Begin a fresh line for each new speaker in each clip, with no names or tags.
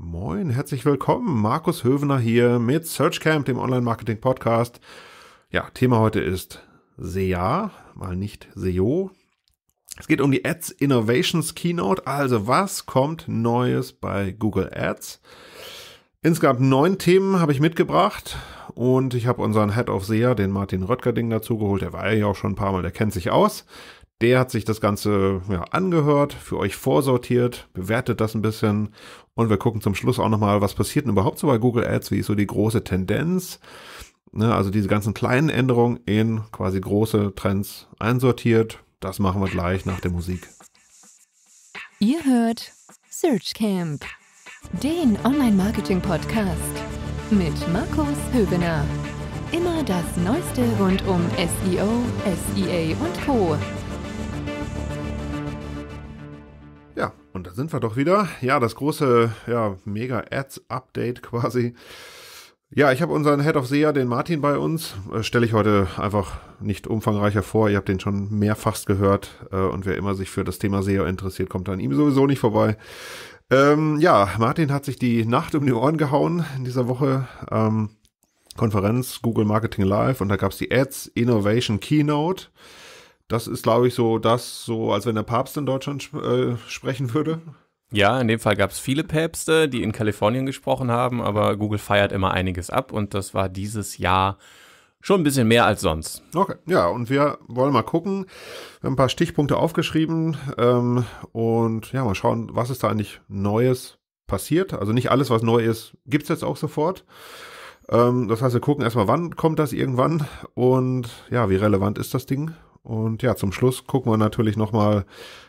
Moin, herzlich willkommen. Markus Hövener hier mit SearchCamp, dem Online-Marketing-Podcast. Ja, Thema heute ist SEA, mal nicht SEO. Es geht um die Ads Innovations Keynote. Also, was kommt Neues bei Google Ads? Insgesamt neun Themen habe ich mitgebracht und ich habe unseren Head of SEA, den Martin Röttgerding, dazu geholt. Der war ja auch schon ein paar Mal, der kennt sich aus. Der hat sich das Ganze ja, angehört, für euch vorsortiert, bewertet das ein bisschen und wir gucken zum Schluss auch nochmal, was passiert denn überhaupt so bei Google Ads, wie ist so die große Tendenz. Ne, also diese ganzen kleinen Änderungen in quasi große Trends einsortiert. Das machen wir gleich nach der Musik.
Ihr hört Search Camp, den Online-Marketing-Podcast mit Markus Höbener. Immer das Neueste rund um SEO, SEA und Co.
Ja, und da sind wir doch wieder. Ja, das große ja, Mega-Ads-Update quasi. Ja, ich habe unseren Head of SEA, den Martin, bei uns. Äh, Stelle ich heute einfach nicht umfangreicher vor. Ihr habt den schon mehrfach gehört. Äh, und wer immer sich für das Thema SEA interessiert, kommt an ihm sowieso nicht vorbei. Ähm, ja, Martin hat sich die Nacht um die Ohren gehauen in dieser Woche. Ähm, Konferenz Google Marketing Live und da gab es die Ads Innovation Keynote. Das ist, glaube ich, so das, so als wenn der Papst in Deutschland äh, sprechen würde.
Ja, in dem Fall gab es viele Päpste, die in Kalifornien gesprochen haben, aber Google feiert immer einiges ab und das war dieses Jahr schon ein bisschen mehr als sonst.
Okay, ja, und wir wollen mal gucken. Wir haben ein paar Stichpunkte aufgeschrieben ähm, und ja, mal schauen, was ist da eigentlich Neues passiert. Also nicht alles, was neu ist, gibt es jetzt auch sofort. Ähm, das heißt, wir gucken erstmal, wann kommt das irgendwann und ja, wie relevant ist das Ding und ja, zum Schluss gucken wir natürlich nochmal,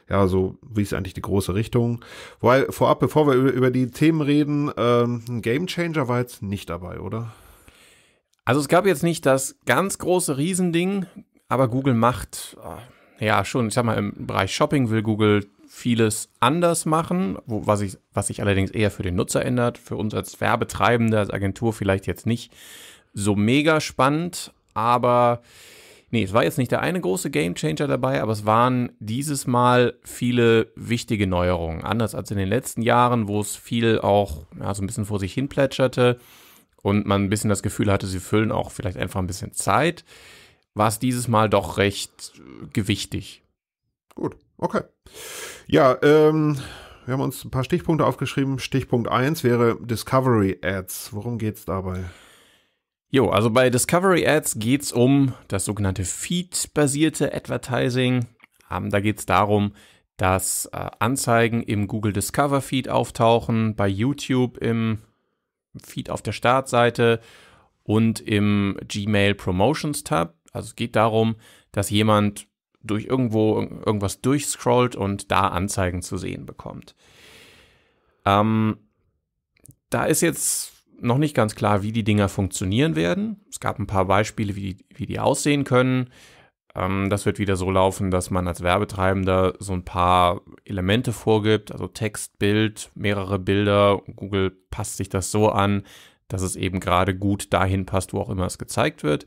ja, so, wie ist eigentlich die große Richtung. Weil vorab, bevor wir über die Themen
reden, ähm, ein Gamechanger war jetzt nicht dabei, oder? Also es gab jetzt nicht das ganz große Riesending, aber Google macht, äh, ja schon, ich sag mal, im Bereich Shopping will Google vieles anders machen, wo, was, ich, was sich allerdings eher für den Nutzer ändert, für uns als Werbetreibende, als Agentur vielleicht jetzt nicht so mega spannend, aber Nee, es war jetzt nicht der eine große Gamechanger dabei, aber es waren dieses Mal viele wichtige Neuerungen. Anders als in den letzten Jahren, wo es viel auch ja, so ein bisschen vor sich hin plätscherte und man ein bisschen das Gefühl hatte, sie füllen auch vielleicht einfach ein bisschen Zeit, war es dieses Mal doch recht äh, gewichtig.
Gut, okay. Ja, ähm, wir haben uns ein paar Stichpunkte aufgeschrieben. Stichpunkt
1 wäre Discovery Ads. Worum geht es dabei? Jo, also bei Discovery Ads geht es um das sogenannte Feed-basierte Advertising. Ähm, da geht es darum, dass äh, Anzeigen im Google Discover Feed auftauchen, bei YouTube im Feed auf der Startseite und im Gmail Promotions Tab. Also es geht darum, dass jemand durch irgendwo irgendwas durchscrollt und da Anzeigen zu sehen bekommt. Ähm, da ist jetzt noch nicht ganz klar, wie die Dinger funktionieren werden. Es gab ein paar Beispiele, wie, die, wie die aussehen können. Ähm, das wird wieder so laufen, dass man als Werbetreibender so ein paar Elemente vorgibt, also Text, Bild, mehrere Bilder. Google passt sich das so an, dass es eben gerade gut dahin passt, wo auch immer es gezeigt wird.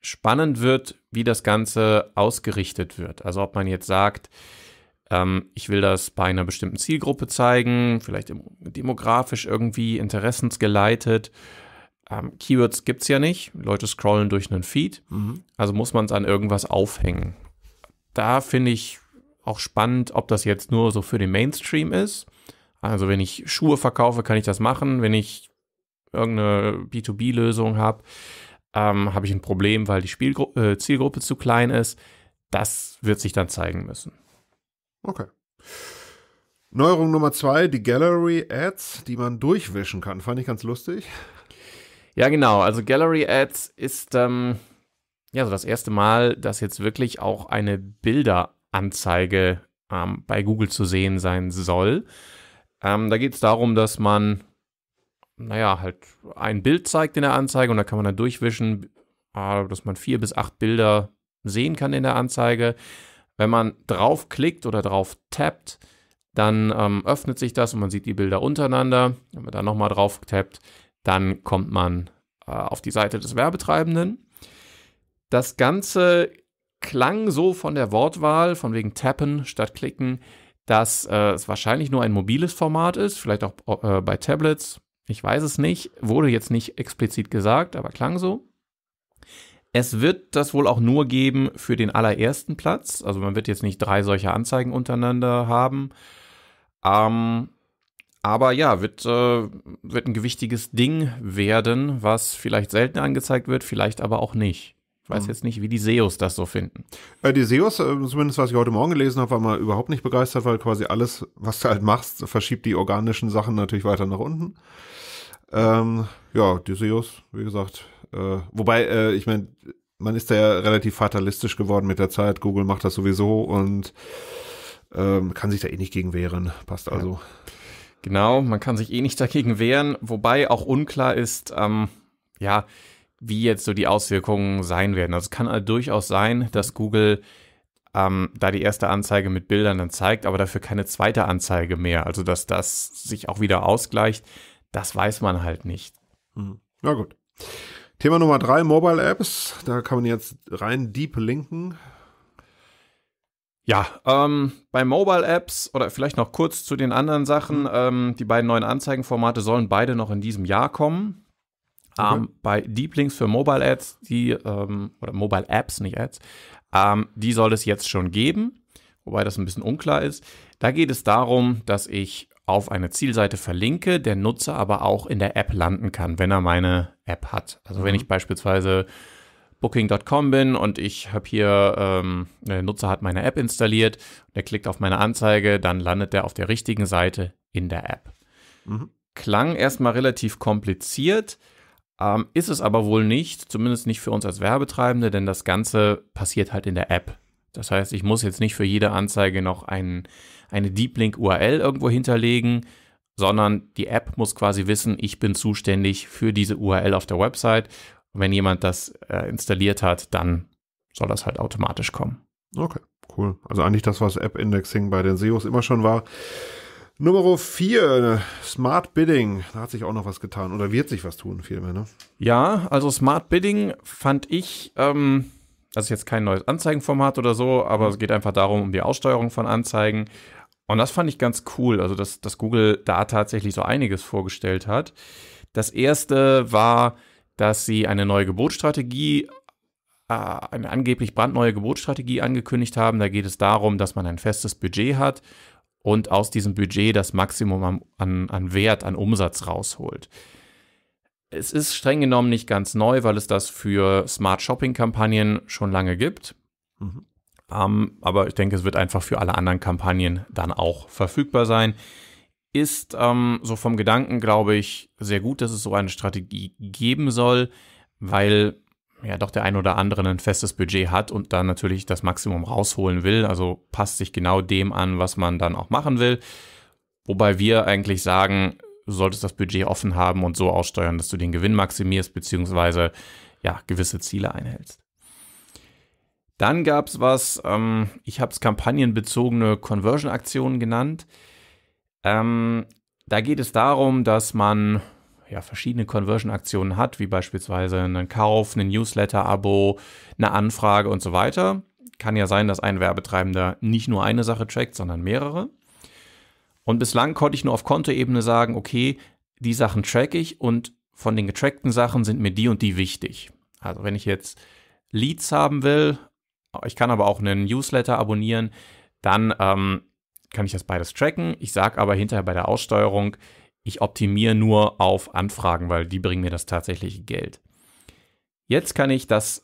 Spannend wird, wie das Ganze ausgerichtet wird. Also ob man jetzt sagt, ähm, ich will das bei einer bestimmten Zielgruppe zeigen, vielleicht demografisch irgendwie interessensgeleitet. Ähm, Keywords gibt es ja nicht. Leute scrollen durch einen Feed. Mhm. Also muss man es an irgendwas aufhängen. Da finde ich auch spannend, ob das jetzt nur so für den Mainstream ist. Also wenn ich Schuhe verkaufe, kann ich das machen. Wenn ich irgendeine B2B-Lösung habe, ähm, habe ich ein Problem, weil die Spielgru äh, Zielgruppe zu klein ist. Das wird sich dann zeigen müssen.
Okay. Neuerung Nummer zwei, die Gallery Ads,
die man durchwischen kann. Fand ich ganz lustig. Ja, genau. Also Gallery Ads ist ähm, ja so das erste Mal, dass jetzt wirklich auch eine Bilderanzeige ähm, bei Google zu sehen sein soll. Ähm, da geht es darum, dass man, naja, halt ein Bild zeigt in der Anzeige und da kann man dann durchwischen, äh, dass man vier bis acht Bilder sehen kann in der Anzeige. Wenn man draufklickt oder drauf tappt, dann ähm, öffnet sich das und man sieht die Bilder untereinander. Wenn man da nochmal drauf tappt, dann kommt man äh, auf die Seite des Werbetreibenden. Das Ganze klang so von der Wortwahl, von wegen tappen statt klicken, dass äh, es wahrscheinlich nur ein mobiles Format ist, vielleicht auch äh, bei Tablets. Ich weiß es nicht, wurde jetzt nicht explizit gesagt, aber klang so. Es wird das wohl auch nur geben für den allerersten Platz. Also man wird jetzt nicht drei solche Anzeigen untereinander haben. Ähm, aber ja, wird, äh, wird ein gewichtiges Ding werden, was vielleicht selten angezeigt wird, vielleicht aber auch nicht. Ich weiß mhm. jetzt nicht, wie die SEOs das so finden.
Äh, die SEOs, äh, zumindest was ich heute Morgen gelesen habe, war mal überhaupt nicht begeistert, weil quasi alles, was du halt machst, verschiebt die organischen Sachen natürlich weiter nach unten. Ähm, ja, die SEOs, wie gesagt, äh, wobei, äh, ich meine, man ist da ja relativ fatalistisch geworden mit der Zeit. Google macht das sowieso und
ähm, kann sich da eh nicht gegen wehren. Passt also. Ja. Genau, man kann sich eh nicht dagegen wehren, wobei auch unklar ist, ähm, ja, wie jetzt so die Auswirkungen sein werden. Also es kann halt durchaus sein, dass Google ähm, da die erste Anzeige mit Bildern dann zeigt, aber dafür keine zweite Anzeige mehr. Also dass das sich auch wieder ausgleicht, das weiß man halt nicht.
Ja mhm. gut. Thema Nummer drei, Mobile
Apps. Da kann man jetzt rein deep linken. Ja, ähm, bei Mobile Apps oder vielleicht noch kurz zu den anderen Sachen. Mhm. Ähm, die beiden neuen Anzeigenformate sollen beide noch in diesem Jahr kommen. Okay. Ähm, bei Deep Links für Mobile Ads, die ähm, oder Mobile Apps, nicht Ads, ähm, die soll es jetzt schon geben, wobei das ein bisschen unklar ist. Da geht es darum, dass ich auf eine Zielseite verlinke, der Nutzer aber auch in der App landen kann, wenn er meine App hat. Also mhm. wenn ich beispielsweise Booking.com bin und ich habe hier, ähm, der Nutzer hat meine App installiert, der klickt auf meine Anzeige, dann landet er auf der richtigen Seite in der App. Mhm. Klang erstmal relativ kompliziert, ähm, ist es aber wohl nicht, zumindest nicht für uns als Werbetreibende, denn das Ganze passiert halt in der App. Das heißt, ich muss jetzt nicht für jede Anzeige noch einen eine Deep Link URL irgendwo hinterlegen, sondern die App muss quasi wissen, ich bin zuständig für diese URL auf der Website. Und wenn jemand das äh, installiert hat, dann soll das halt automatisch kommen.
Okay, cool. Also eigentlich das, was App Indexing bei den SEOs immer schon war. Nummer 4, äh, Smart Bidding. Da hat sich auch noch was getan oder wird sich was tun, vielmehr, ne?
Ja, also Smart Bidding fand ich ähm, das also ist jetzt kein neues Anzeigenformat oder so, aber es mhm. geht einfach darum, um die Aussteuerung von Anzeigen. Und das fand ich ganz cool, also dass, dass Google da tatsächlich so einiges vorgestellt hat. Das erste war, dass sie eine neue Gebotsstrategie, äh, eine angeblich brandneue Gebotsstrategie angekündigt haben. Da geht es darum, dass man ein festes Budget hat und aus diesem Budget das Maximum an, an, an Wert, an Umsatz rausholt. Es ist streng genommen nicht ganz neu, weil es das für Smart Shopping-Kampagnen schon lange gibt. Mhm. Ähm, aber ich denke, es wird einfach für alle anderen Kampagnen dann auch verfügbar sein. Ist ähm, so vom Gedanken, glaube ich, sehr gut, dass es so eine Strategie geben soll, weil ja doch der ein oder andere ein festes Budget hat und dann natürlich das Maximum rausholen will. Also passt sich genau dem an, was man dann auch machen will. Wobei wir eigentlich sagen, du solltest das Budget offen haben und so aussteuern, dass du den Gewinn maximierst, beziehungsweise ja, gewisse Ziele einhältst. Dann gab es was, ähm, ich habe es kampagnenbezogene Conversion-Aktionen genannt. Ähm, da geht es darum, dass man ja, verschiedene Conversion-Aktionen hat, wie beispielsweise einen Kauf, ein Newsletter-Abo, eine Anfrage und so weiter. Kann ja sein, dass ein Werbetreibender nicht nur eine Sache trackt, sondern mehrere. Und bislang konnte ich nur auf Kontoebene sagen, okay, die Sachen track ich und von den getrackten Sachen sind mir die und die wichtig. Also wenn ich jetzt Leads haben will, ich kann aber auch einen Newsletter abonnieren, dann ähm, kann ich das beides tracken. Ich sage aber hinterher bei der Aussteuerung, ich optimiere nur auf Anfragen, weil die bringen mir das tatsächliche Geld. Jetzt kann ich das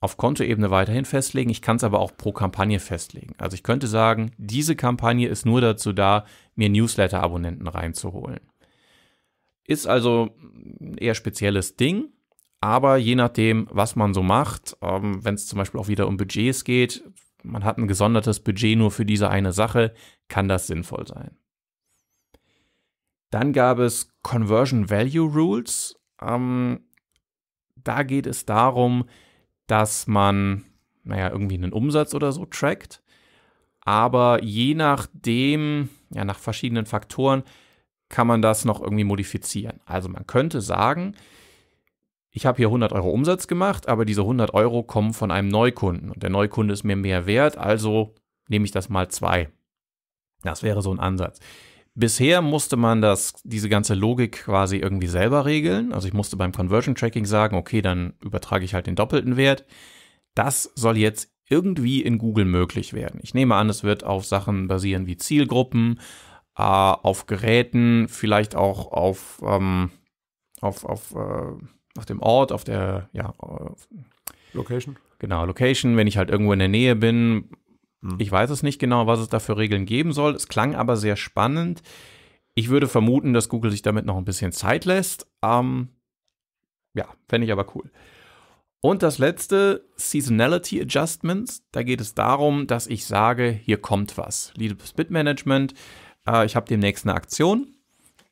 auf Kontoebene weiterhin festlegen. Ich kann es aber auch pro Kampagne festlegen. Also ich könnte sagen, diese Kampagne ist nur dazu da, mir Newsletter-Abonnenten reinzuholen. Ist also ein eher spezielles Ding, aber je nachdem, was man so macht, ähm, wenn es zum Beispiel auch wieder um Budgets geht, man hat ein gesondertes Budget nur für diese eine Sache, kann das sinnvoll sein. Dann gab es Conversion Value Rules. Ähm, da geht es darum, dass man, naja, irgendwie einen Umsatz oder so trackt. Aber je nachdem, ja, nach verschiedenen Faktoren, kann man das noch irgendwie modifizieren. Also man könnte sagen, ich habe hier 100 Euro Umsatz gemacht, aber diese 100 Euro kommen von einem Neukunden und der Neukunde ist mir mehr wert, also nehme ich das mal zwei. Das wäre so ein Ansatz. Bisher musste man das, diese ganze Logik quasi irgendwie selber regeln. Also ich musste beim Conversion Tracking sagen, okay, dann übertrage ich halt den doppelten Wert. Das soll jetzt irgendwie in Google möglich werden. Ich nehme an, es wird auf Sachen basieren wie Zielgruppen, äh, auf Geräten, vielleicht auch auf, ähm, auf, auf äh, nach dem Ort, auf der, ja, äh, Location. Genau, Location, wenn ich halt irgendwo in der Nähe bin, hm. Ich weiß es nicht genau, was es da für Regeln geben soll. Es klang aber sehr spannend. Ich würde vermuten, dass Google sich damit noch ein bisschen Zeit lässt. Ähm, ja, fände ich aber cool. Und das letzte, Seasonality Adjustments. Da geht es darum, dass ich sage, hier kommt was. Liebes Bitmanagement, äh, ich habe demnächst eine Aktion.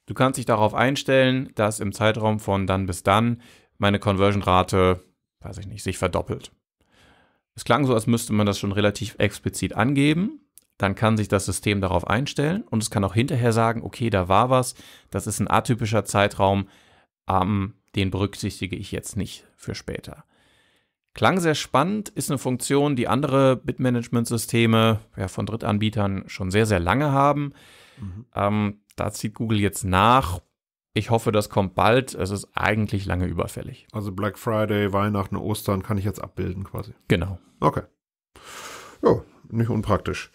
Du kannst dich darauf einstellen, dass im Zeitraum von dann bis dann meine Conversion-Rate, weiß ich nicht, sich verdoppelt. Es klang so, als müsste man das schon relativ explizit angeben. Dann kann sich das System darauf einstellen und es kann auch hinterher sagen, okay, da war was, das ist ein atypischer Zeitraum, ähm, den berücksichtige ich jetzt nicht für später. Klang sehr spannend, ist eine Funktion, die andere Bitmanagement-Systeme ja, von Drittanbietern schon sehr, sehr lange haben. Mhm. Ähm, da zieht Google jetzt nach, ich hoffe, das kommt bald. Es ist eigentlich lange überfällig. Also Black Friday, Weihnachten, Ostern
kann ich jetzt abbilden quasi. Genau. Okay. Ja,
nicht unpraktisch.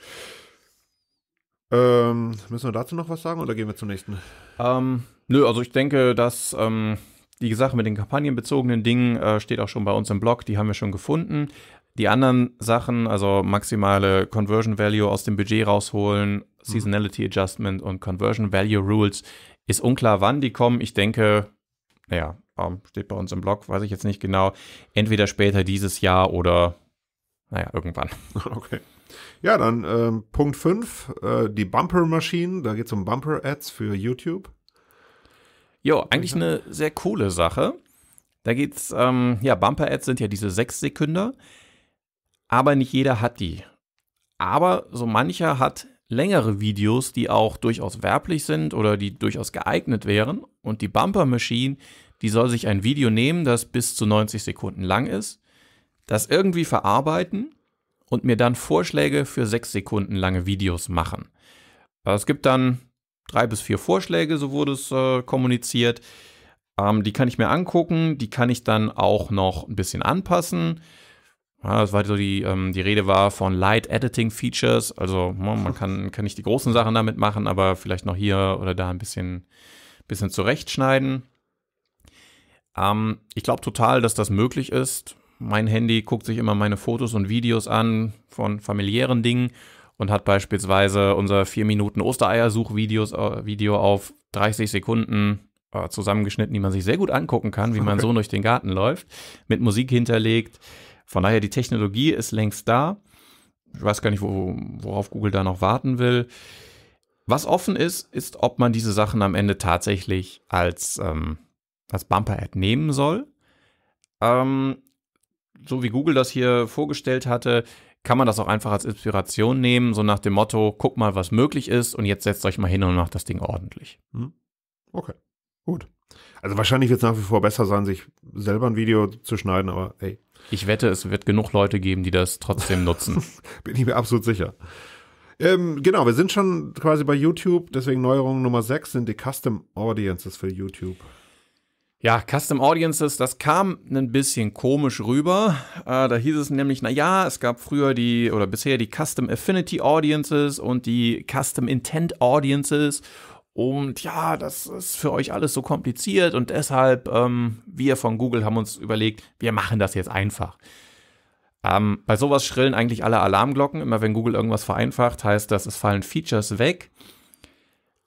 Ähm, müssen wir dazu noch was sagen oder gehen wir zum nächsten? Ähm, nö, also ich denke, dass ähm, die Sache mit den kampagnenbezogenen Dingen äh, steht auch schon bei uns im Blog. Die haben wir schon gefunden. Die anderen Sachen, also maximale Conversion Value aus dem Budget rausholen, mhm. Seasonality Adjustment und Conversion Value Rules, ist unklar, wann die kommen. Ich denke, naja, steht bei uns im Blog, weiß ich jetzt nicht genau. Entweder später dieses Jahr oder, naja, irgendwann. Okay.
Ja, dann ähm, Punkt 5, äh, die Bumper maschinen Da geht es um Bumper Ads für YouTube.
Jo, eigentlich eine sehr coole Sache. Da geht's, ähm, ja, Bumper Ads sind ja diese 6 Sekünder. aber nicht jeder hat die. Aber so mancher hat längere Videos, die auch durchaus werblich sind oder die durchaus geeignet wären. Und die Bumper Machine, die soll sich ein Video nehmen, das bis zu 90 Sekunden lang ist, das irgendwie verarbeiten und mir dann Vorschläge für 6 Sekunden lange Videos machen. Äh, es gibt dann drei bis vier Vorschläge, so wurde es äh, kommuniziert. Ähm, die kann ich mir angucken, die kann ich dann auch noch ein bisschen anpassen. Ja, das war so die, ähm, die Rede war von Light Editing Features. Also ne, man kann, kann nicht die großen Sachen damit machen, aber vielleicht noch hier oder da ein bisschen, bisschen zurechtschneiden. Ähm, ich glaube total, dass das möglich ist. Mein Handy guckt sich immer meine Fotos und Videos an von familiären Dingen und hat beispielsweise unser 4 Minuten Ostereiersuch-Video äh, auf 30 Sekunden äh, zusammengeschnitten, die man sich sehr gut angucken kann, wie man so durch den Garten läuft, mit Musik hinterlegt. Von daher, die Technologie ist längst da. Ich weiß gar nicht, wo, worauf Google da noch warten will. Was offen ist, ist, ob man diese Sachen am Ende tatsächlich als, ähm, als Bumper-Ad nehmen soll. Ähm, so wie Google das hier vorgestellt hatte, kann man das auch einfach als Inspiration nehmen, so nach dem Motto, guck mal, was möglich ist und jetzt setzt euch mal hin und macht das Ding ordentlich. Hm.
Okay, gut. Also wahrscheinlich wird es nach wie vor besser sein, sich selber ein Video zu schneiden, aber hey,
ich wette, es wird genug Leute geben, die das trotzdem nutzen. Bin ich mir absolut sicher.
Ähm, genau, wir sind schon quasi bei YouTube, deswegen Neuerung Nummer 6 sind die Custom Audiences
für YouTube. Ja, Custom Audiences, das kam ein bisschen komisch rüber. Äh, da hieß es nämlich, na ja, es gab früher die oder bisher die Custom Affinity Audiences und die Custom Intent Audiences und ja, das ist für euch alles so kompliziert und deshalb, ähm, wir von Google haben uns überlegt, wir machen das jetzt einfach. Ähm, bei sowas schrillen eigentlich alle Alarmglocken. Immer wenn Google irgendwas vereinfacht, heißt das, es fallen Features weg.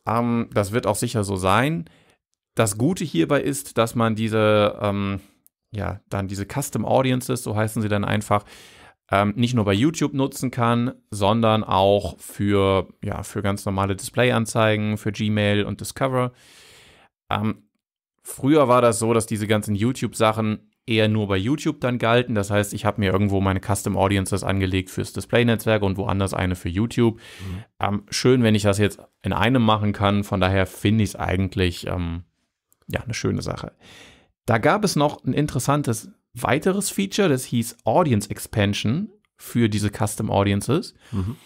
Ähm, das wird auch sicher so sein. Das Gute hierbei ist, dass man diese, ähm, ja, dann diese Custom Audiences, so heißen sie dann einfach, ähm, nicht nur bei YouTube nutzen kann, sondern auch für, ja, für ganz normale Display-Anzeigen, für Gmail und Discover. Ähm, früher war das so, dass diese ganzen YouTube-Sachen eher nur bei YouTube dann galten. Das heißt, ich habe mir irgendwo meine Custom Audiences angelegt fürs Display-Netzwerk und woanders eine für YouTube. Mhm. Ähm, schön, wenn ich das jetzt in einem machen kann. Von daher finde ich es eigentlich ähm, ja eine schöne Sache. Da gab es noch ein interessantes weiteres Feature, das hieß Audience Expansion für diese Custom Audiences. Mhm.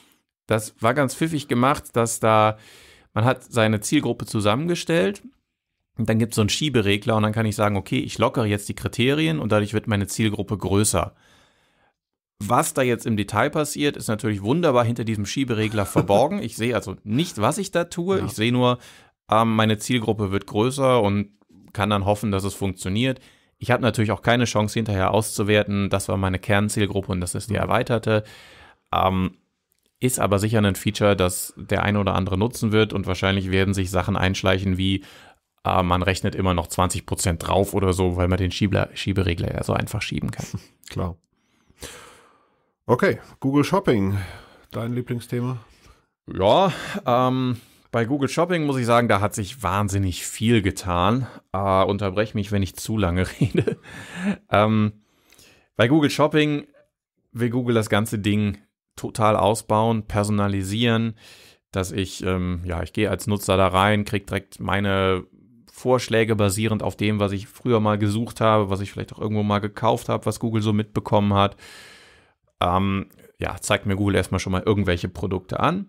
Das war ganz pfiffig gemacht, dass da man hat seine Zielgruppe zusammengestellt und dann gibt es so einen Schieberegler und dann kann ich sagen, okay, ich lockere jetzt die Kriterien und dadurch wird meine Zielgruppe größer. Was da jetzt im Detail passiert, ist natürlich wunderbar hinter diesem Schieberegler verborgen. Ich sehe also nicht, was ich da tue. Ja. Ich sehe nur, ähm, meine Zielgruppe wird größer und kann dann hoffen, dass es funktioniert. Ich habe natürlich auch keine Chance, hinterher auszuwerten. Das war meine Kernzielgruppe und das ist die erweiterte. Ähm, ist aber sicher ein Feature, das der eine oder andere nutzen wird und wahrscheinlich werden sich Sachen einschleichen wie äh, man rechnet immer noch 20% drauf oder so, weil man den Schiebler, Schieberegler ja so einfach schieben kann. Klar.
Okay, Google Shopping, dein Lieblingsthema?
Ja, ähm, bei Google Shopping muss ich sagen, da hat sich wahnsinnig viel getan. Äh, ah, unterbreche mich, wenn ich zu lange rede. ähm, bei Google Shopping will Google das ganze Ding total ausbauen, personalisieren, dass ich, ähm, ja, ich gehe als Nutzer da rein, kriege direkt meine Vorschläge basierend auf dem, was ich früher mal gesucht habe, was ich vielleicht auch irgendwo mal gekauft habe, was Google so mitbekommen hat. Ähm, ja, zeigt mir Google erstmal schon mal irgendwelche Produkte an.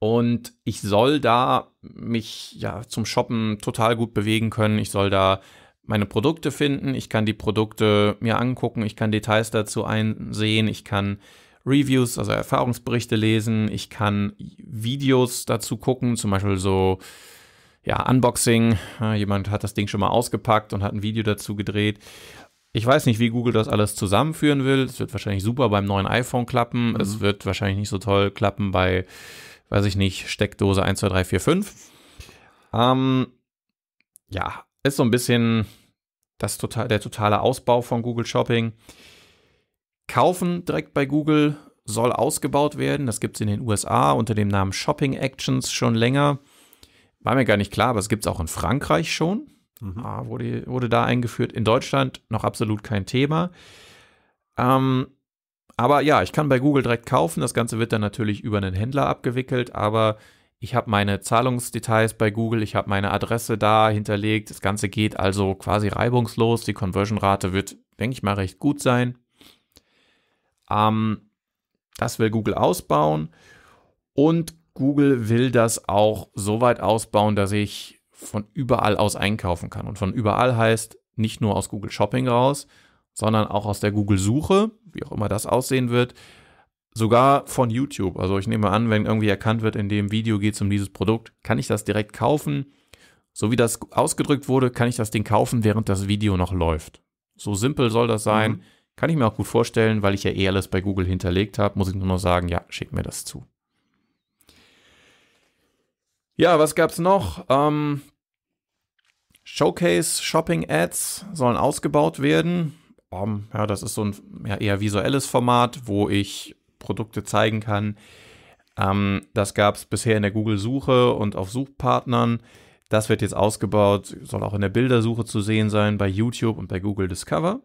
Und ich soll da mich ja zum Shoppen total gut bewegen können. Ich soll da meine Produkte finden. Ich kann die Produkte mir angucken. Ich kann Details dazu einsehen. Ich kann Reviews, also Erfahrungsberichte lesen. Ich kann Videos dazu gucken, zum Beispiel so ja, Unboxing. Jemand hat das Ding schon mal ausgepackt und hat ein Video dazu gedreht. Ich weiß nicht, wie Google das alles zusammenführen will. Es wird wahrscheinlich super beim neuen iPhone klappen. Mhm. Es wird wahrscheinlich nicht so toll klappen bei weiß ich nicht, Steckdose 1, 2, 3, 4, 5. Ähm, ja, ist so ein bisschen das total, der totale Ausbau von Google Shopping. Kaufen direkt bei Google soll ausgebaut werden. Das gibt es in den USA unter dem Namen Shopping Actions schon länger. War mir gar nicht klar, aber es gibt es auch in Frankreich schon. Mhm. Ah, wurde, wurde da eingeführt. In Deutschland noch absolut kein Thema. Ähm, aber ja, ich kann bei Google direkt kaufen. Das Ganze wird dann natürlich über einen Händler abgewickelt, aber ich habe meine Zahlungsdetails bei Google, ich habe meine Adresse da hinterlegt. Das Ganze geht also quasi reibungslos. Die Conversion-Rate wird, denke ich mal, recht gut sein. Ähm, das will Google ausbauen. Und Google will das auch so weit ausbauen, dass ich von überall aus einkaufen kann. Und von überall heißt nicht nur aus Google Shopping raus, sondern auch aus der Google-Suche, wie auch immer das aussehen wird, sogar von YouTube. Also ich nehme an, wenn irgendwie erkannt wird, in dem Video geht es um dieses Produkt, kann ich das direkt kaufen. So wie das ausgedrückt wurde, kann ich das Ding kaufen, während das Video noch läuft. So simpel soll das sein. Mhm. Kann ich mir auch gut vorstellen, weil ich ja eh alles bei Google hinterlegt habe, muss ich nur noch sagen, ja, schick mir das zu. Ja, was gab es noch? Ähm, Showcase Shopping Ads sollen ausgebaut werden. Form. Ja, das ist so ein ja, eher visuelles Format, wo ich Produkte zeigen kann. Ähm, das gab es bisher in der Google-Suche und auf Suchpartnern. Das wird jetzt ausgebaut, soll auch in der Bildersuche zu sehen sein, bei YouTube und bei Google Discover.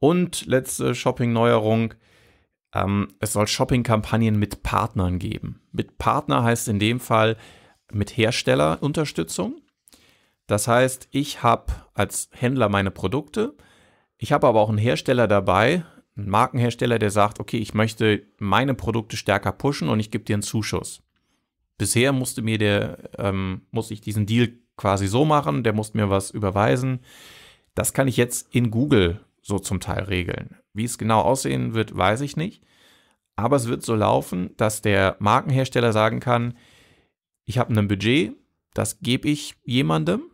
Und letzte Shopping-Neuerung. Ähm, es soll Shopping-Kampagnen mit Partnern geben. Mit Partner heißt in dem Fall mit Herstellerunterstützung. Das heißt, ich habe als Händler meine Produkte, ich habe aber auch einen Hersteller dabei, einen Markenhersteller, der sagt, okay, ich möchte meine Produkte stärker pushen und ich gebe dir einen Zuschuss. Bisher musste mir der, ähm, muss ich diesen Deal quasi so machen, der musste mir was überweisen. Das kann ich jetzt in Google so zum Teil regeln. Wie es genau aussehen wird, weiß ich nicht. Aber es wird so laufen, dass der Markenhersteller sagen kann, ich habe ein Budget, das gebe ich jemandem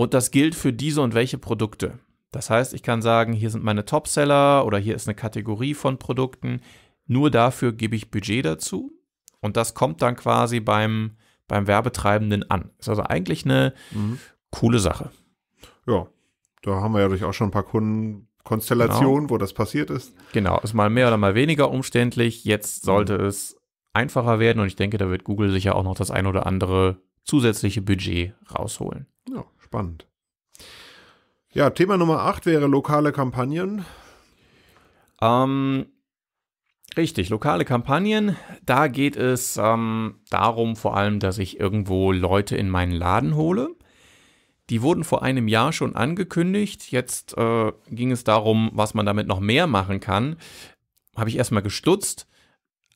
und das gilt für diese und welche Produkte. Das heißt, ich kann sagen, hier sind meine Topseller oder hier ist eine Kategorie von Produkten. Nur dafür gebe ich Budget dazu. Und das kommt dann quasi beim, beim Werbetreibenden an. Ist also eigentlich eine mhm. coole Sache.
Ja, da haben wir ja durchaus schon ein paar Kundenkonstellationen,
genau. wo das passiert ist. Genau, ist mal mehr oder mal weniger umständlich. Jetzt sollte mhm. es einfacher werden und ich denke, da wird Google sicher auch noch das ein oder andere zusätzliche Budget rausholen. Spannend.
Ja, Thema Nummer 8 wäre lokale Kampagnen.
Ähm, richtig, lokale Kampagnen. Da geht es ähm, darum vor allem, dass ich irgendwo Leute in meinen Laden hole. Die wurden vor einem Jahr schon angekündigt. Jetzt äh, ging es darum, was man damit noch mehr machen kann. Habe ich erstmal gestutzt.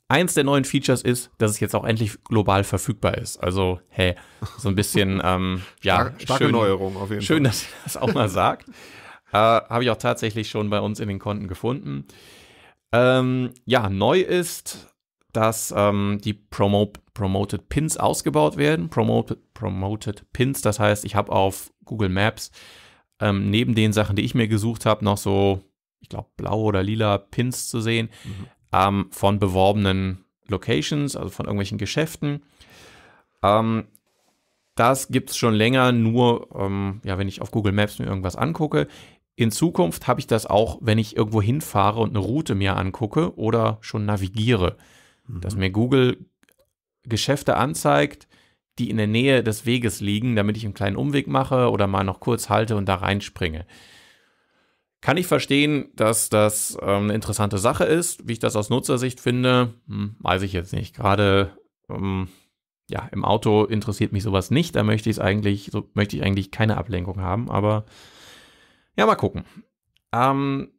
Eins der neuen Features ist, dass es jetzt auch endlich global verfügbar ist. Also, hey, so ein bisschen, ähm, ja, Star schön, Neuerung auf jeden schön, Fall. Schön, dass ihr das auch mal sagt. Äh, Habe ich auch tatsächlich schon bei uns in den Konten gefunden. Ähm, ja, neu ist, dass ähm, die Promo Promoted Pins ausgebaut werden. Promoted, Promoted Pins, das heißt, ich habe auf Google Maps ähm, neben den Sachen, die ich mir gesucht habe, noch so, ich glaube, blau oder lila Pins zu sehen. Mhm ähm, von beworbenen Locations, also von irgendwelchen Geschäften. Ähm, das gibt es schon länger, nur ähm, ja, wenn ich auf Google Maps mir irgendwas angucke. In Zukunft habe ich das auch, wenn ich irgendwo hinfahre und eine Route mir angucke oder schon navigiere, mhm. dass mir Google Geschäfte anzeigt, die in der Nähe des Weges liegen, damit ich einen kleinen Umweg mache oder mal noch kurz halte und da reinspringe. Kann ich verstehen, dass das ähm, eine interessante Sache ist. Wie ich das aus Nutzersicht finde, hm, weiß ich jetzt nicht. Gerade ähm, ja, im Auto interessiert mich sowas nicht. Da möchte ich eigentlich, so möchte ich eigentlich keine Ablenkung haben, aber ja, mal gucken. Ähm,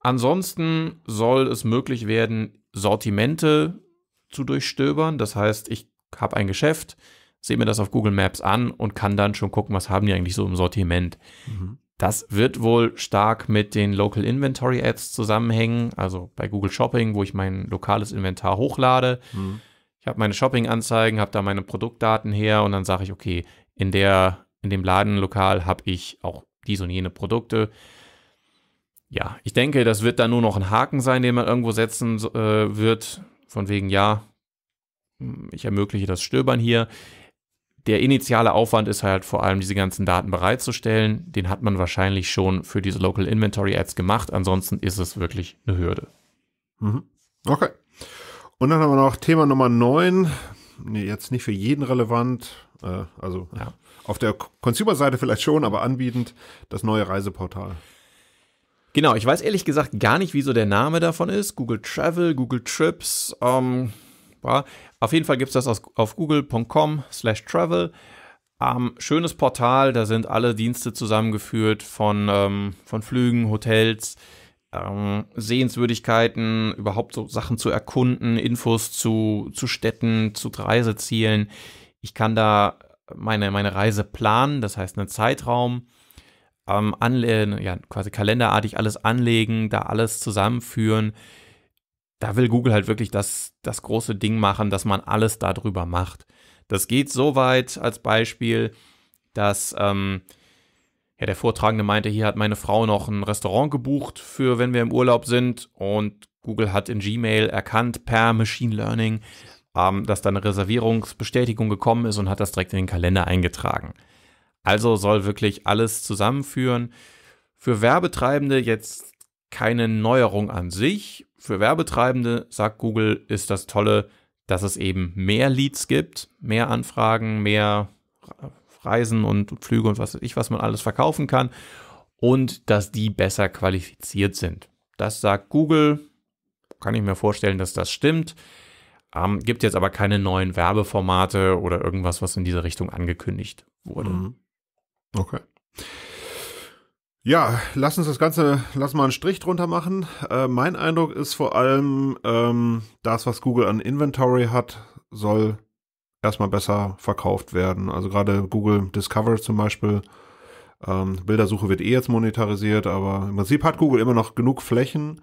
ansonsten soll es möglich werden, Sortimente zu durchstöbern. Das heißt, ich habe ein Geschäft, sehe mir das auf Google Maps an und kann dann schon gucken, was haben die eigentlich so im Sortiment. Mhm. Das wird wohl stark mit den Local Inventory Apps zusammenhängen, also bei Google Shopping, wo ich mein lokales Inventar hochlade. Mhm. Ich habe meine Shopping-Anzeigen, habe da meine Produktdaten her und dann sage ich, okay, in, der, in dem Ladenlokal habe ich auch dies und jene Produkte. Ja, ich denke, das wird dann nur noch ein Haken sein, den man irgendwo setzen äh, wird. Von wegen, ja, hm, ich ermögliche das Stöbern hier. Der initiale Aufwand ist halt vor allem, diese ganzen Daten bereitzustellen. Den hat man wahrscheinlich schon für diese Local Inventory Ads gemacht. Ansonsten ist es wirklich eine Hürde. Mhm.
Okay. Und dann haben wir noch Thema Nummer 9. Nee, jetzt nicht für jeden relevant. Äh, also ja. auf der Consumer-Seite vielleicht schon, aber anbietend das neue Reiseportal.
Genau, ich weiß ehrlich gesagt gar nicht, wieso der Name davon ist. Google Travel, Google Trips, ähm, verfügbar. Auf jeden Fall gibt es das auf google.com slash travel. Ähm, schönes Portal, da sind alle Dienste zusammengeführt von, ähm, von Flügen, Hotels, ähm, Sehenswürdigkeiten, überhaupt so Sachen zu erkunden, Infos zu, zu Städten, zu Reisezielen. Ich kann da meine, meine Reise planen, das heißt einen Zeitraum, ähm, anle ja, quasi kalenderartig alles anlegen, da alles zusammenführen da will Google halt wirklich das, das große Ding machen, dass man alles darüber macht. Das geht so weit als Beispiel, dass ähm, ja, der Vortragende meinte, hier hat meine Frau noch ein Restaurant gebucht für, wenn wir im Urlaub sind. Und Google hat in Gmail erkannt per Machine Learning, ähm, dass da eine Reservierungsbestätigung gekommen ist und hat das direkt in den Kalender eingetragen. Also soll wirklich alles zusammenführen. Für Werbetreibende jetzt keine Neuerung an sich, für Werbetreibende, sagt Google, ist das Tolle, dass es eben mehr Leads gibt, mehr Anfragen, mehr Reisen und Flüge und was weiß ich, was man alles verkaufen kann und dass die besser qualifiziert sind. Das sagt Google. Kann ich mir vorstellen, dass das stimmt. Ähm, gibt jetzt aber keine neuen Werbeformate oder irgendwas, was in diese Richtung angekündigt wurde. Mhm.
Okay. Ja, lass uns das Ganze, lass mal einen Strich drunter machen. Äh, mein Eindruck ist vor allem, ähm, das, was Google an Inventory hat, soll erstmal besser verkauft werden. Also gerade Google Discover zum Beispiel. Ähm, Bildersuche wird eh jetzt monetarisiert, aber im Prinzip hat Google immer noch genug Flächen.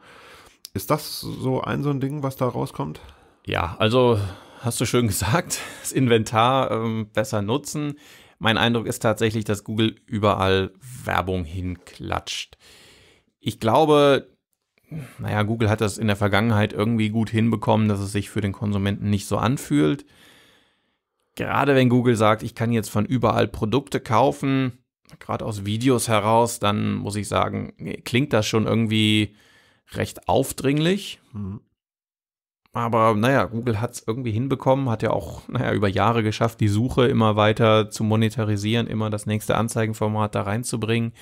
Ist das so ein so ein Ding, was da rauskommt?
Ja, also hast du schön gesagt, das Inventar ähm, besser nutzen. Mein Eindruck ist tatsächlich, dass Google überall Werbung hinklatscht. Ich glaube, naja, Google hat das in der Vergangenheit irgendwie gut hinbekommen, dass es sich für den Konsumenten nicht so anfühlt. Gerade wenn Google sagt, ich kann jetzt von überall Produkte kaufen, gerade aus Videos heraus, dann muss ich sagen, klingt das schon irgendwie recht aufdringlich. Mhm. Aber naja, Google hat es irgendwie hinbekommen, hat ja auch naja, über Jahre geschafft, die Suche immer weiter zu monetarisieren, immer das nächste Anzeigenformat da reinzubringen.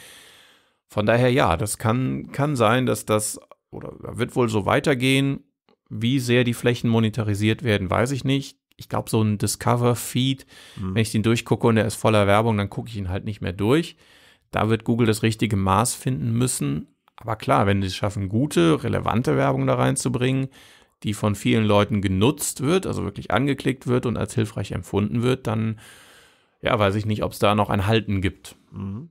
Von daher ja, das kann, kann sein, dass das oder wird wohl so weitergehen. Wie sehr die Flächen monetarisiert werden, weiß ich nicht. Ich glaube, so ein Discover-Feed, mhm. wenn ich den durchgucke und der ist voller Werbung, dann gucke ich ihn halt nicht mehr durch. Da wird Google das richtige Maß finden müssen. Aber klar, wenn sie es schaffen, gute, relevante Werbung da reinzubringen, die von vielen Leuten genutzt wird, also wirklich angeklickt wird und als hilfreich empfunden wird, dann ja, weiß ich nicht, ob es da noch ein Halten gibt. Mhm.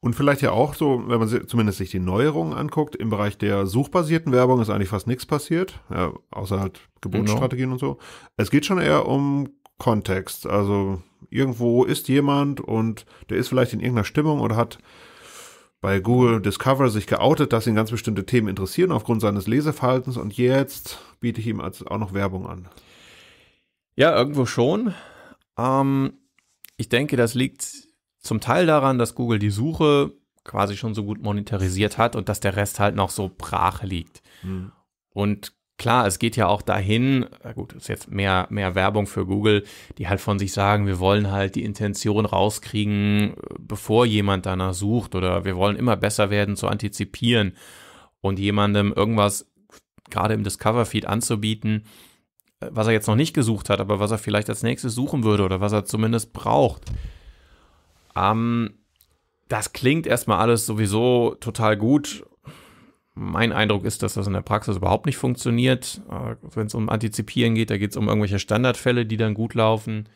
Und vielleicht ja auch so, wenn man sich zumindest
sich die Neuerungen anguckt, im Bereich der suchbasierten Werbung ist eigentlich fast nichts passiert, ja, außer halt Geburtsstrategien genau. und so. Es geht schon eher um Kontext. Also irgendwo ist jemand und der ist vielleicht in irgendeiner Stimmung oder hat bei Google Discover sich geoutet, dass ihn ganz bestimmte Themen interessieren aufgrund seines Leseverhaltens und jetzt biete ich ihm
also auch noch Werbung an. Ja, irgendwo schon. Ähm, ich denke, das liegt zum Teil daran, dass Google die Suche quasi schon so gut monetarisiert hat und dass der Rest halt noch so brach liegt. Hm. Und klar, es geht ja auch dahin, gut, ist jetzt mehr, mehr Werbung für Google, die halt von sich sagen, wir wollen halt die Intention rauskriegen, bevor jemand danach sucht oder wir wollen immer besser werden zu antizipieren und jemandem irgendwas gerade im Discover-Feed anzubieten, was er jetzt noch nicht gesucht hat, aber was er vielleicht als nächstes suchen würde oder was er zumindest braucht. Ähm, das klingt erstmal alles sowieso total gut mein Eindruck ist, dass das in der Praxis überhaupt nicht funktioniert. Äh, Wenn es um Antizipieren geht, da geht es um irgendwelche Standardfälle, die dann gut laufen.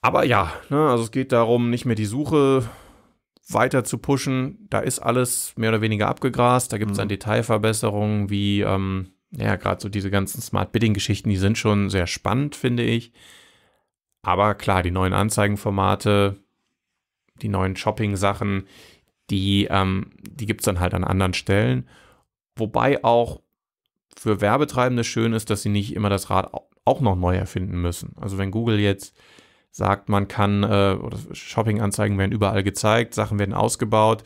Aber ja, ne, also es geht darum, nicht mehr die Suche weiter zu pushen. Da ist alles mehr oder weniger abgegrast. Da gibt es dann mhm. Detailverbesserungen wie, ähm, ja, gerade so diese ganzen Smart Bidding-Geschichten, die sind schon sehr spannend, finde ich. Aber klar, die neuen Anzeigenformate, die neuen Shopping-Sachen, die, ähm, die gibt es dann halt an anderen Stellen. Wobei auch für Werbetreibende schön ist, dass sie nicht immer das Rad auch noch neu erfinden müssen. Also wenn Google jetzt sagt, man kann, äh, oder Shopping-Anzeigen werden überall gezeigt, Sachen werden ausgebaut,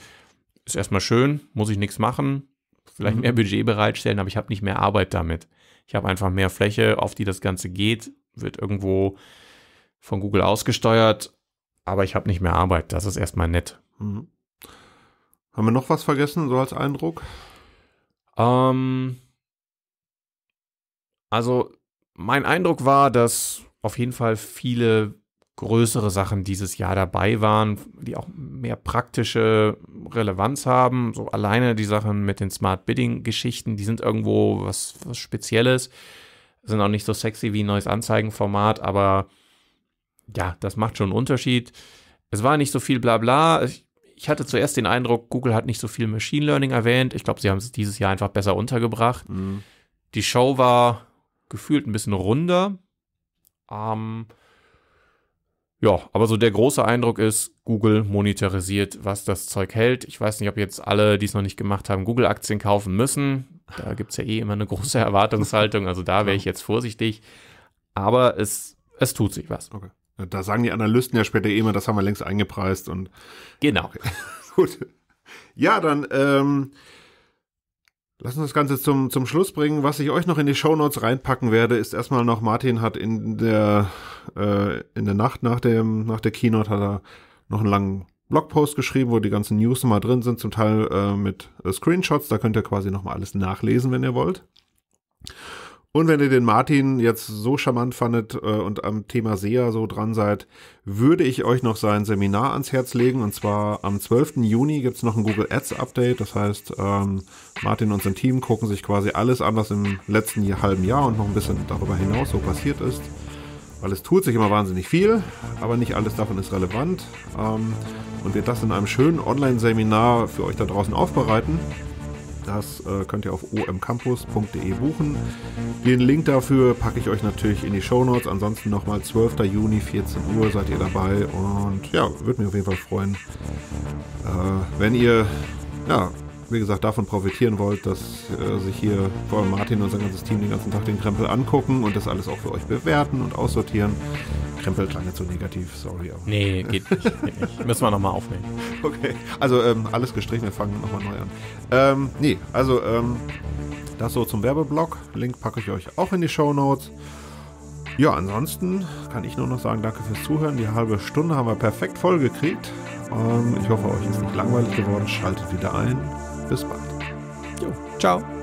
ist erstmal schön, muss ich nichts machen, vielleicht mhm. mehr Budget bereitstellen, aber ich habe nicht mehr Arbeit damit. Ich habe einfach mehr Fläche, auf die das Ganze geht, wird irgendwo von Google ausgesteuert, aber ich habe nicht mehr Arbeit. Das ist erstmal nett. Mhm. Haben wir noch was vergessen, so als Eindruck? Ähm, also, mein Eindruck war, dass auf jeden Fall viele größere Sachen dieses Jahr dabei waren, die auch mehr praktische Relevanz haben. So alleine die Sachen mit den Smart Bidding-Geschichten, die sind irgendwo was, was, Spezielles. Sind auch nicht so sexy wie ein neues Anzeigenformat, aber ja, das macht schon einen Unterschied. Es war nicht so viel Blabla. Ich ich hatte zuerst den Eindruck, Google hat nicht so viel Machine Learning erwähnt. Ich glaube, sie haben es dieses Jahr einfach besser untergebracht. Mhm. Die Show war gefühlt ein bisschen runder. Ähm, ja, aber so der große Eindruck ist, Google monetarisiert, was das Zeug hält. Ich weiß nicht, ob jetzt alle, die es noch nicht gemacht haben, Google-Aktien kaufen müssen. Da gibt es ja eh immer eine große Erwartungshaltung, also da wäre ich jetzt vorsichtig. Aber es, es tut sich was. Okay. Da sagen
die Analysten ja später eh immer, das haben wir längst eingepreist und. Genau. Okay. Gut. Ja, dann ähm, lass uns das Ganze zum, zum Schluss bringen. Was ich euch noch in die Shownotes reinpacken werde, ist erstmal noch, Martin hat in der, äh, in der Nacht nach, dem, nach der Keynote hat er noch einen langen Blogpost geschrieben, wo die ganzen News mal drin sind, zum Teil äh, mit äh, Screenshots. Da könnt ihr quasi nochmal alles nachlesen, wenn ihr wollt. Und wenn ihr den Martin jetzt so charmant fandet äh, und am Thema SEA so dran seid, würde ich euch noch sein Seminar ans Herz legen. Und zwar am 12. Juni gibt es noch ein Google Ads Update. Das heißt, ähm, Martin und sein Team gucken sich quasi alles an, was im letzten Jahr, halben Jahr und noch ein bisschen darüber hinaus so passiert ist. Weil es tut sich immer wahnsinnig viel, aber nicht alles davon ist relevant. Ähm, und wir das in einem schönen Online-Seminar für euch da draußen aufbereiten. Das äh, könnt ihr auf omcampus.de buchen. Den Link dafür packe ich euch natürlich in die Show Notes. Ansonsten nochmal 12. Juni, 14 Uhr seid ihr dabei. Und ja, würde mich auf jeden Fall freuen, äh, wenn ihr ja, wie gesagt, davon profitieren wollt, dass äh, sich hier vor allem Martin und sein ganzes Team den ganzen Tag den Krempel angucken und das alles auch für euch bewerten und aussortieren. Krempel klang jetzt so negativ, sorry. Aber. Nee, geht nicht. Geht nicht. Müssen wir nochmal aufnehmen. Okay, also ähm, alles gestrichen, wir fangen nochmal neu an. Ähm, nee, also ähm, das so zum Werbeblock. Link packe ich euch auch in die Show Notes. Ja, ansonsten kann ich nur noch sagen, danke fürs Zuhören. Die halbe Stunde haben wir perfekt voll gekriegt. Ähm, ich hoffe, euch ist nicht langweilig geworden. Schaltet wieder ein. Bis bald. Jo. Ciao.